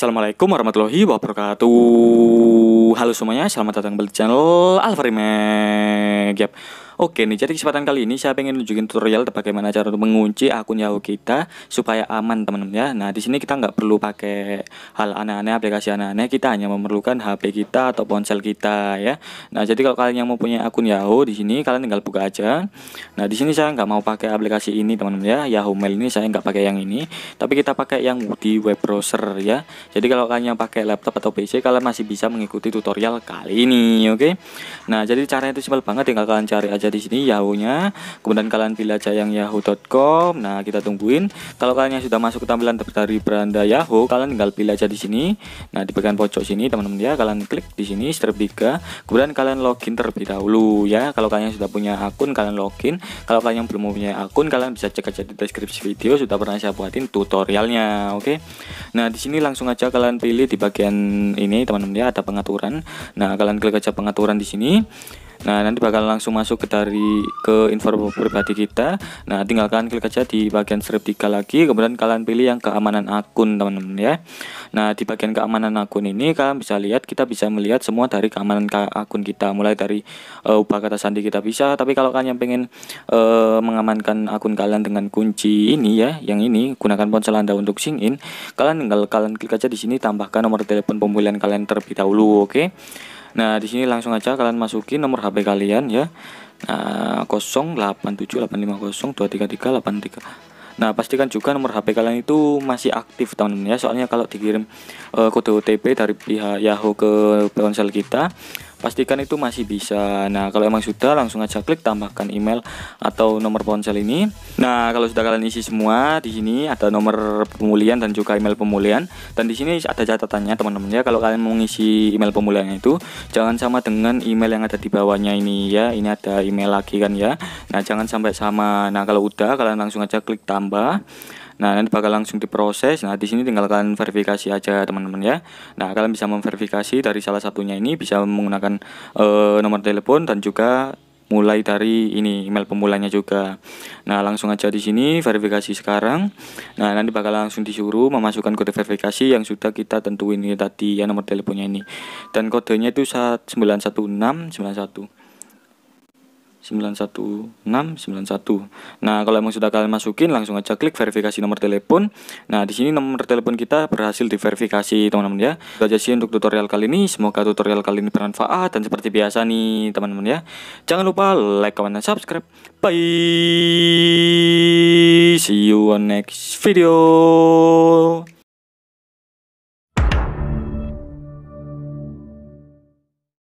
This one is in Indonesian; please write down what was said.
Assalamualaikum warahmatullahi wabarakatuh Halo semuanya, selamat datang kembali di channel Alfarimek yep. Oke nih, jadi kesempatan kali ini saya pengen nunjukin tutorial bagaimana cara untuk mengunci akun Yahoo kita supaya aman teman-teman ya. Nah di sini kita nggak perlu pakai hal aneh-aneh, aplikasi aneh-aneh. Kita hanya memerlukan HP kita atau ponsel kita ya. Nah jadi kalau kalian yang mau punya akun Yahoo di sini kalian tinggal buka aja. Nah di sini saya nggak mau pakai aplikasi ini teman-teman ya. Yahoo Mail ini saya nggak pakai yang ini, tapi kita pakai yang di web browser ya. Jadi kalau kalian yang pakai laptop atau PC kalian masih bisa mengikuti tutorial kali ini, oke? Okay? Nah jadi caranya itu simpel banget, tinggal kalian cari aja di sini Yahoo-nya. Kemudian kalian pilih aja yang yahoo.com. Nah, kita tungguin. Kalau kalian yang sudah masuk ke tampilan dari beranda Yahoo, kalian tinggal pilih aja di sini. Nah, di bagian pojok sini teman-teman ya, kalian klik di sini strip 3. Kemudian kalian login terlebih dahulu ya. Kalau kalian sudah punya akun, kalian login. Kalau kalian yang belum punya akun, kalian bisa cek aja di deskripsi video sudah pernah saya buatin tutorialnya, oke. Okay? Nah, di sini langsung aja kalian pilih di bagian ini teman-teman ya, ada pengaturan. Nah, kalian klik aja pengaturan di sini. Nah, nanti bakal langsung masuk ke dari ke info pribadi kita. Nah, tinggal kalian klik aja di bagian strip 3 lagi, kemudian kalian pilih yang keamanan akun, teman-teman ya. Nah, di bagian keamanan akun ini kalian bisa lihat kita bisa melihat semua dari keamanan akun kita, mulai dari uh, ubah kata sandi kita bisa, tapi kalau kalian yang pengen uh, mengamankan akun kalian dengan kunci ini ya, yang ini gunakan ponsel Anda untuk sign in, kalian tinggal kalian klik aja di sini tambahkan nomor telepon pembelian kalian terlebih dahulu, oke. Okay? Nah, di sini langsung aja kalian masukin nomor HP kalian ya. Nah, 087850233383. Nah, pastikan juga nomor HP kalian itu masih aktif, teman-teman ya. Soalnya kalau dikirim uh, kode OTP dari pihak Yahoo ke ponsel kita, pastikan itu masih bisa. Nah, kalau emang sudah langsung aja klik tambahkan email atau nomor ponsel ini. Nah, kalau sudah kalian isi semua di sini ada nomor pemulihan dan juga email pemulihan dan di sini ada catatannya teman-teman ya. Kalau kalian mau ngisi email pemulihan itu jangan sama dengan email yang ada di bawahnya ini ya. Ini ada email lagi kan ya. Nah, jangan sampai sama. Nah, kalau udah kalian langsung aja klik tambah. Nah, nanti bakal langsung diproses. Nah, di sini tinggal kalian verifikasi aja teman-teman ya. Nah, kalian bisa memverifikasi dari salah satunya ini bisa menggunakan e, nomor telepon dan juga mulai dari ini email pemulanya juga. Nah, langsung aja di sini verifikasi sekarang. Nah, nanti bakal langsung disuruh memasukkan kode verifikasi yang sudah kita tentuin ini tadi ya nomor teleponnya ini. Dan kodenya itu 91691. 91691. Nah, kalau emang sudah kalian masukin langsung aja klik verifikasi nomor telepon. Nah, di sini nomor telepon kita berhasil diverifikasi, teman-teman ya. Itu aja sih untuk tutorial kali ini. Semoga tutorial kali ini bermanfaat dan seperti biasa nih, teman-teman ya. Jangan lupa like, comment dan subscribe. Bye. See you on next video.